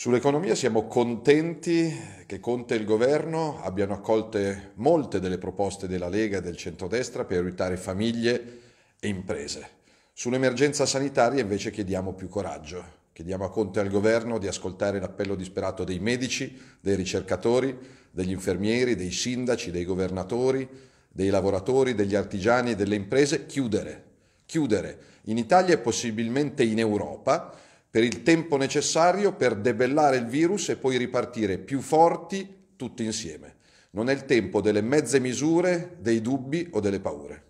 Sull'economia siamo contenti che Conte e il governo abbiano accolte molte delle proposte della Lega e del centrodestra per aiutare famiglie e imprese. Sull'emergenza sanitaria invece chiediamo più coraggio. Chiediamo a Conte e al governo di ascoltare l'appello disperato dei medici, dei ricercatori, degli infermieri, dei sindaci, dei governatori, dei lavoratori, degli artigiani e delle imprese. Chiudere, chiudere in Italia e possibilmente in Europa per il tempo necessario per debellare il virus e poi ripartire più forti tutti insieme. Non è il tempo delle mezze misure, dei dubbi o delle paure.